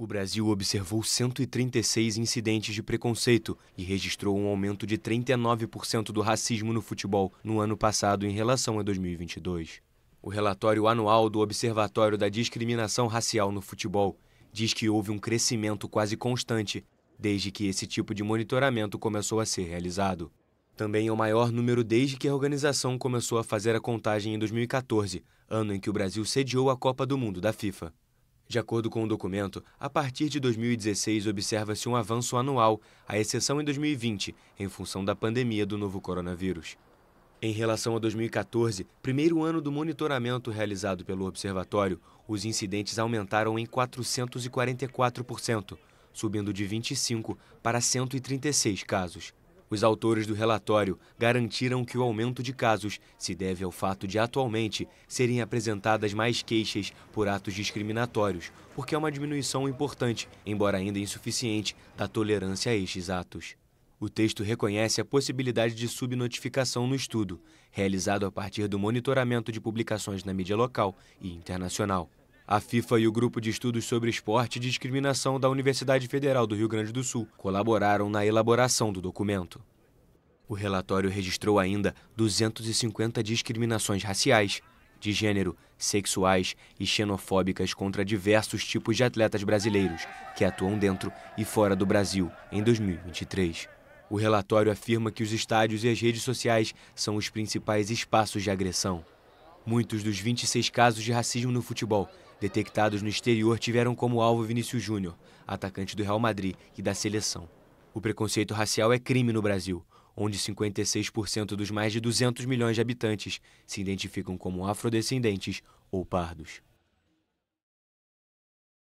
O Brasil observou 136 incidentes de preconceito e registrou um aumento de 39% do racismo no futebol no ano passado em relação a 2022. O relatório anual do Observatório da Discriminação Racial no Futebol diz que houve um crescimento quase constante desde que esse tipo de monitoramento começou a ser realizado. Também é o maior número desde que a organização começou a fazer a contagem em 2014, ano em que o Brasil sediou a Copa do Mundo da FIFA. De acordo com o documento, a partir de 2016 observa-se um avanço anual, à exceção em 2020, em função da pandemia do novo coronavírus. Em relação a 2014, primeiro ano do monitoramento realizado pelo observatório, os incidentes aumentaram em 444%, subindo de 25 para 136 casos. Os autores do relatório garantiram que o aumento de casos se deve ao fato de atualmente serem apresentadas mais queixas por atos discriminatórios, porque é uma diminuição importante, embora ainda insuficiente, da tolerância a estes atos. O texto reconhece a possibilidade de subnotificação no estudo, realizado a partir do monitoramento de publicações na mídia local e internacional a FIFA e o Grupo de Estudos sobre Esporte e Discriminação da Universidade Federal do Rio Grande do Sul colaboraram na elaboração do documento. O relatório registrou ainda 250 discriminações raciais, de gênero, sexuais e xenofóbicas contra diversos tipos de atletas brasileiros que atuam dentro e fora do Brasil em 2023. O relatório afirma que os estádios e as redes sociais são os principais espaços de agressão. Muitos dos 26 casos de racismo no futebol detectados no exterior tiveram como alvo Vinícius Júnior, atacante do Real Madrid e da seleção. O preconceito racial é crime no Brasil, onde 56% dos mais de 200 milhões de habitantes se identificam como afrodescendentes ou pardos.